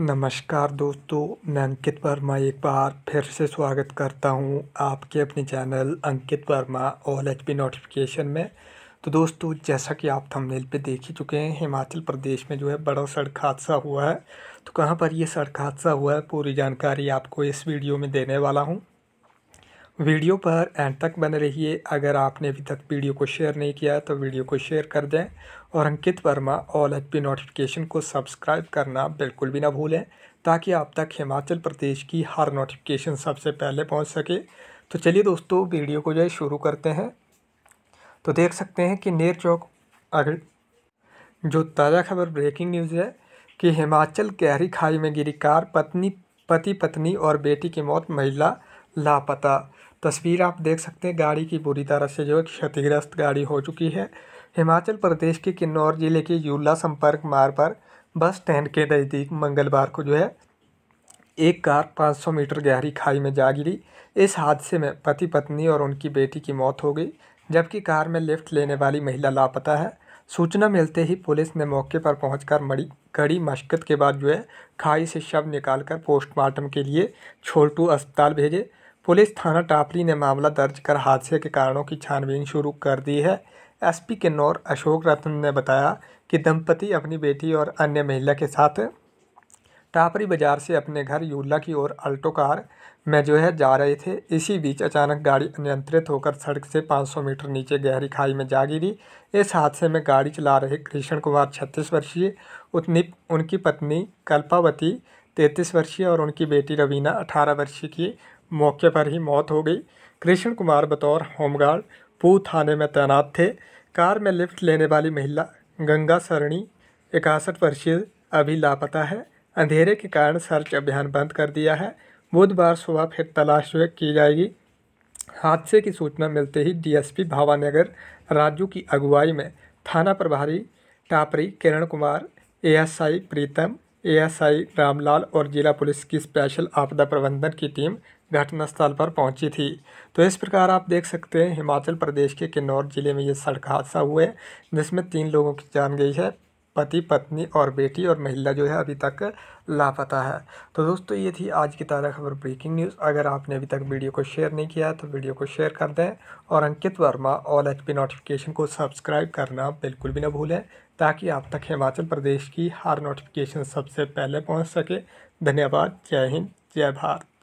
नमस्कार दोस्तों मैं अंकित वर्मा एक बार फिर से स्वागत करता हूं आपके अपने channel Ankit Verma all H P notification में तो दोस्तों जैसा कि आप थंबनेल पे देख ही चुके हैं हिमाचल प्रदेश में जो है बड़ा सड़क हादसा हुआ है तो कहाँ पर यह सड़क हादसा हुआ है पूरी जानकारी आपको इस वीडियो में देने वाला हूँ वीडियो पर एंड तक बने रहिए अगर आपने अभी तक वीडियो को शेयर नहीं किया तो वीडियो को शेयर कर दें और Ankit Verma all H P notification को सब्सक्राइब करना बिल्कुल भी ना भूलें ताकि आप तक हिमाचल प्रदेश की हर नोटिफिकेशन सबसे पहले पहुंच सके तो चलिए दोस्तों वीडियो को जो है शुरू करते हैं तो देख सकते हैं कि नेर चौक अगर जो ताज़ा खबर ब्रेकिंग न्यूज़ है कि हिमाचल गहरी खाई में गिरी कार पत्नी पति पत्नी और बेटी की मौत महिला लापता तस्वीर आप देख सकते हैं गाड़ी की बुरी तरह से जो है क्षतिग्रस्त गाड़ी हो चुकी है हिमाचल प्रदेश के किन्नौर ज़िले के यूला संपर्क मार्ग पर बस स्टैंड के नज़दीक मंगलवार को जो है एक कार 500 मीटर गहरी खाई में जा गिरी इस हादसे में पति पत्नी और उनकी बेटी की मौत हो गई जबकि कार में लिफ्ट लेने वाली महिला लापता है सूचना मिलते ही पुलिस ने मौके पर पहुंचकर मड़ी कड़ी मशक्कत के बाद जो है खाई से शव निकालकर पोस्टमार्टम के लिए छोटू अस्पताल भेजे पुलिस थाना टापली ने मामला दर्ज कर हादसे के कारणों की छानबीन शुरू कर दी है एसपी किन्नौर अशोक रतन ने बताया कि दंपति अपनी बेटी और अन्य महिला के साथ टापरी बाजार से अपने घर यूला की ओर अल्टो कार में जो है जा रहे थे इसी बीच अचानक गाड़ी अनियंत्रित होकर सड़क से 500 मीटर नीचे गहरी खाई में जा गिरी इस हादसे में गाड़ी चला रहे कृष्ण कुमार छत्तीस वर्षीय उतनी उनकी पत्नी कल्पावती तैंतीस वर्षीय और उनकी बेटी रवीना अठारह वर्षीय की मौके पर ही मौत हो गई कृष्ण कुमार बतौर होमगार्ड पू थाने में तैनात थे कार में लिफ्ट लेने वाली महिला गंगा सरणी इकसठ वर्षीय अभी लापता है अंधेरे के कारण सर्च अभियान बंद कर दिया है बुधवार सुबह फिर तलाश की जाएगी हादसे की सूचना मिलते ही डीएसपी भावानगर राजू की अगुवाई में थाना प्रभारी टापरी किरण कुमार एएसआई प्रीतम एएसआई रामलाल और जिला पुलिस की स्पेशल आपदा प्रबंधन की टीम घटनास्थल पर पहुंची थी तो इस प्रकार आप देख सकते हैं हिमाचल प्रदेश के किन्नौर ज़िले में ये सड़क हादसा हुआ है जिसमें तीन लोगों की जान गई है पति पत्नी और बेटी और महिला जो है अभी तक लापता है तो दोस्तों ये थी आज की ताज़ा खबर ब्रेकिंग न्यूज़ अगर आपने अभी तक वीडियो को शेयर नहीं किया है तो वीडियो को शेयर कर दें और Ankit Verma all H notification को सब्सक्राइब करना बिल्कुल भी ना भूलें ताकि आप तक हिमाचल प्रदेश की हर नोटिफिकेशन सबसे पहले पहुँच सके धन्यवाद जय हिंद जय भारत